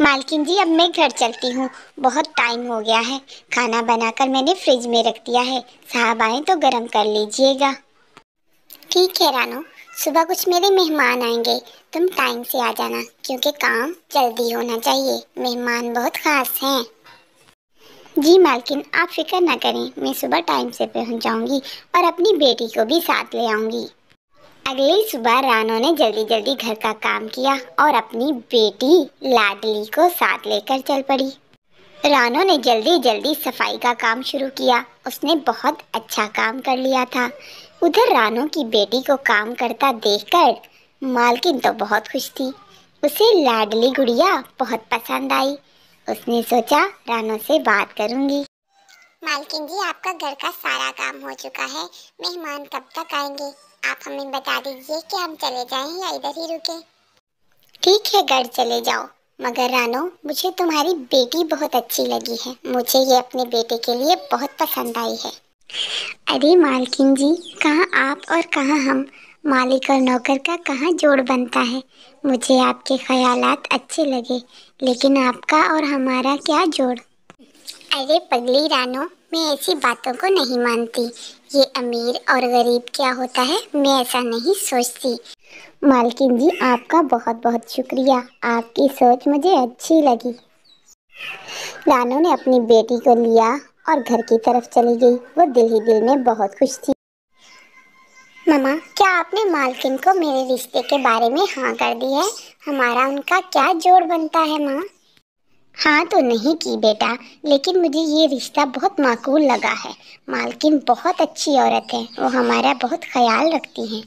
मालकिन जी अब मैं घर चलती हूँ बहुत टाइम हो गया है खाना बनाकर मैंने फ्रिज में रख दिया है साहब आए तो गर्म कर लीजिएगा ठीक है रानो सुबह कुछ मेरे मेहमान आएंगे तुम टाइम से आ जाना क्योंकि काम जल्दी होना चाहिए मेहमान बहुत खास हैं जी मालकिन आप फिक्र ना करें मैं सुबह टाइम से पहुंच जाऊंगी और अपनी बेटी को भी साथ ले आऊंगी अगली सुबह रानो ने जल्दी जल्दी घर का काम किया और अपनी बेटी लाडली को साथ लेकर चल पड़ी रानो ने जल्दी जल्दी सफाई का काम शुरू किया उसने बहुत अच्छा काम कर लिया था उधर रानो की बेटी को काम करता देखकर मालकिन तो बहुत खुश थी उसे लाडली गुड़िया बहुत पसंद आई उसने सोचा रानो से बात करूंगी मालकिन जी आपका घर का सारा काम हो चुका है मेहमान कब तक आएंगे आप हमें बता दीजिए कि हम चले जाएं या इधर ही रुके ठीक है गढ़ चले जाओ मगर रानो मुझे तुम्हारी बेटी बहुत अच्छी लगी है मुझे ये अपने बेटे के लिए बहुत पसंद आई है अरे मालकिन जी कहाँ आप और कहाँ हम मालिक और नौकर का कहाँ जोड़ बनता है मुझे आपके ख्याल अच्छे लगे लेकिन आपका और हमारा क्या जोड़ अरे पगली रानो मैं ऐसी बातों को नहीं मानती ये अमीर और गरीब क्या होता है मैं ऐसा नहीं सोचती मालकिन जी आपका बहुत बहुत शुक्रिया आपकी सोच मुझे अच्छी लगी रानो ने अपनी बेटी को लिया और घर की तरफ चली गई वो दिल ही दिल में बहुत खुश थी ममा क्या आपने मालकिन को मेरे रिश्ते के बारे में हाँ कर दी है हमारा उनका क्या जोड़ बनता है माँ हाँ तो नहीं की बेटा लेकिन मुझे ये रिश्ता बहुत माकूल लगा है मालकिन बहुत अच्छी औरत है वो हमारा बहुत ख्याल रखती हैं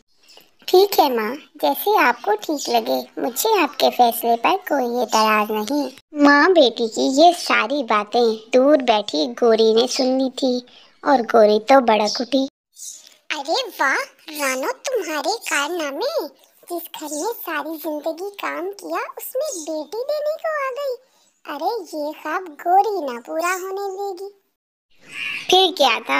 ठीक है माँ जैसे आपको ठीक लगे मुझे आपके फैसले पर कोई एतराज नहीं माँ बेटी की ये सारी बातें दूर बैठी गोरी ने सुन ली थी और गोरी तो बड़क उठी अरे वाह रानो तुम्हारे कारनामे जिस घर में सारी जिंदगी काम किया उसमें बेटी देने को आ गई अरे ये ख्वाब गोरी ना पूरा होने देगी फिर क्या था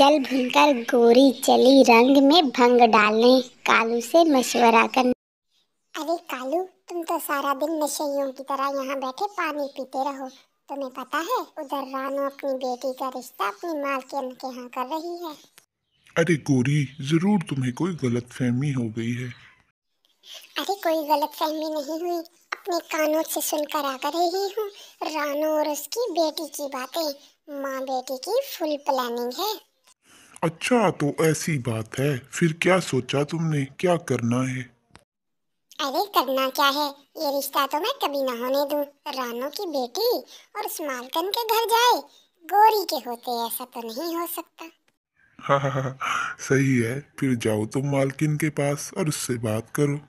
जल भूनकर गोरी चली रंग में भंग डालने कालू से मशवरा कर अरे कालू तुम तो सारा दिन नशैयों की तरह यहाँ बैठे पानी पीते रहो तुम्हें पता है उधर रानू अपनी बेटी का रिश्ता अपनी मालकिन के यहाँ कर रही है अरे गोरी जरूर तुम्हें कोई गलत फहमी हो गई है अरे कोई गलत फहमी नहीं हुई अपने कानों से सुनकर आ रही हूँ रानू और उसकी बेटी की बातें माँ बेटी की फुल प्लानिंग है अच्छा तो ऐसी बात है फिर क्या सोचा तुमने क्या करना है अरे करना क्या है ये रिश्ता तो मैं कभी ना होने दूँ रानू की बेटी और उस मालकन के घर जाए गोरी के होते ऐसा तो नहीं हो सकता हाँ, हाँ हाँ सही है फिर जाओ तुम तो मालकिन के पास और उससे बात करो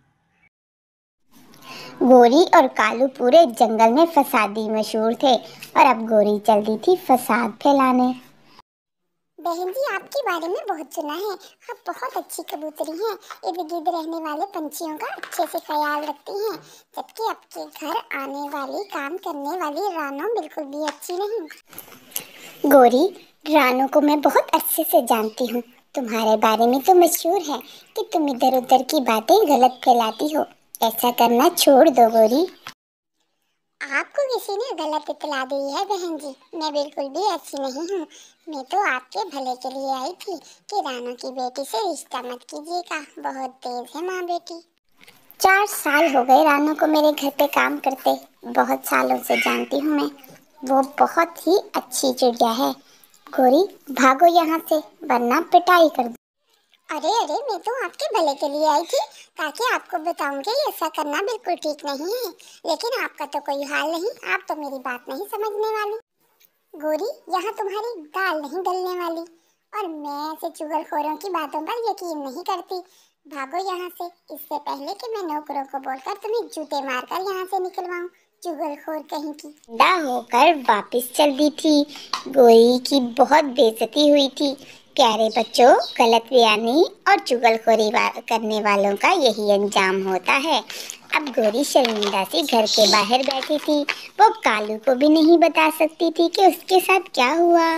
गोरी और कालू पूरे जंगल में फसादी मशहूर थे और अब गोरी चलती थी फसाद फैलाने बहन जी आपके बारे में बहुत सुना है आप बहुत अच्छी कबूतरी हैं इर्द गिर्द रहने वाले पंछियों का अच्छे से ख्याल रखती हैं जबकि आपके घर आने वाली काम करने वाली रानों बिल्कुल भी अच्छी नहीं गोरी रानों को मैं बहुत अच्छे से जानती हूँ तुम्हारे बारे में तो मशहूर है कि तुम इधर उधर की बातें गलत फैलाती हो ऐसा करना छोड़ दो गोरी आपको किसी ने गलत इतला दी है बहन जी मैं बिल्कुल भी ऐसी नहीं हूँ मैं तो आपके भले के लिए आई थी कि रानू की बेटी से रिश्ता मत कीजिएगा बहुत तेज है माँ बेटी चार साल हो गए रानू को मेरे घर पे काम करते बहुत सालों से जानती हूँ मैं वो बहुत ही अच्छी चिड़िया है गोरी भागो यहाँ से वरना पिटाई कर अरे अरे मैं तो आपके भले के लिए आई थी ताकि आपको बताऊं कि ऐसा करना बिल्कुल ठीक नहीं है लेकिन आपका तो कोई हाल नहीं आप तो मेरी बात नहीं समझने वाली गोरी यहाँ तुम्हारी दाल नहीं गलने वाली और मैं ऐसे चुगलखोरों की बातों पर यकीन नहीं करती भागो यहाँ से इससे पहले कि मैं नौकरों को बोलकर तुम्हें जूते मारकर यहाँ से चुगल चुगलखोर कहीं की दा होकर वापस चल दी थी गोरी की बहुत बेजती हुई थी प्यारे बच्चों गलत बयानी और चुगलखोरी करने वालों का यही अंजाम होता है अब गोरी शर्मिंदा से घर के बाहर बैठी थी वो कालू को भी नहीं बता सकती थी कि उसके साथ क्या हुआ